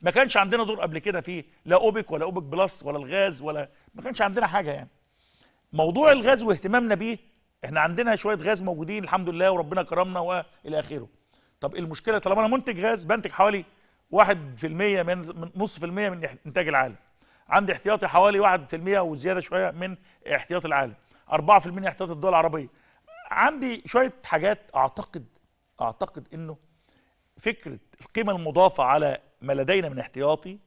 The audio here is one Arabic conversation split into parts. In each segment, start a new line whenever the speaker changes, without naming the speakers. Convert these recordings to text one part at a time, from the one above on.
ما كانش عندنا دور قبل كده في لا اوبك ولا اوبك بلس ولا الغاز ولا ما كانش عندنا حاجه يعني موضوع الغاز واهتمامنا بيه احنا عندنا شويه غاز موجودين الحمد لله وربنا كرمنا والى اخره طب المشكله طالما انا منتج غاز بنتج حوالي 1% من نص في المية من انتاج العالم عندي احتياطي حوالي 1% وزياده شويه من احتياط العالم 4% احتياط الدول العربيه عندي شويه حاجات اعتقد اعتقد انه فكره القيمه المضافه على ما لدينا من احتياطي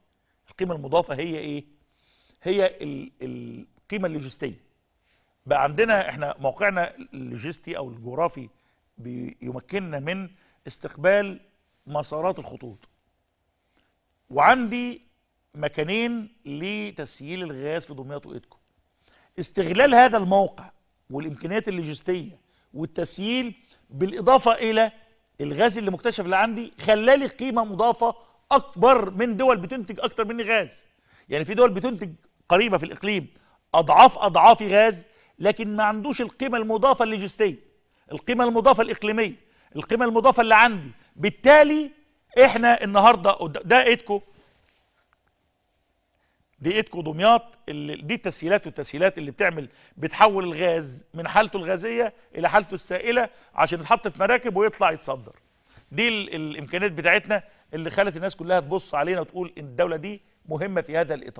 القيمه المضافه هي ايه هي القيمه اللوجستيه بقى عندنا احنا موقعنا اللوجستي او الجغرافي بيمكننا من استقبال مسارات الخطوط وعندي مكانين لتسييل الغاز في دمياط وايدكو استغلال هذا الموقع والامكانيات اللوجستيه والتسييل بالاضافه الى الغاز اللي مكتشف اللي عندي خلالي قيمه مضافه اكبر من دول بتنتج اكتر مني غاز يعني في دول بتنتج قريبه في الاقليم اضعاف اضعاف غاز لكن ما عندوش القيمه المضافه اللوجستيه القيمه المضافه الاقليميه القيمه المضافه اللي عندي بالتالي احنا النهارده ده ايدكو دي ايدكو دمياط دي التسهيلات والتسهيلات اللي بتعمل بتحول الغاز من حالته الغازيه الى حالته السائله عشان يتحط في مراكب ويطلع يتصدر دي الامكانيات بتاعتنا اللي خلت الناس كلها تبص علينا وتقول ان الدوله دي مهمه في هذا الاطار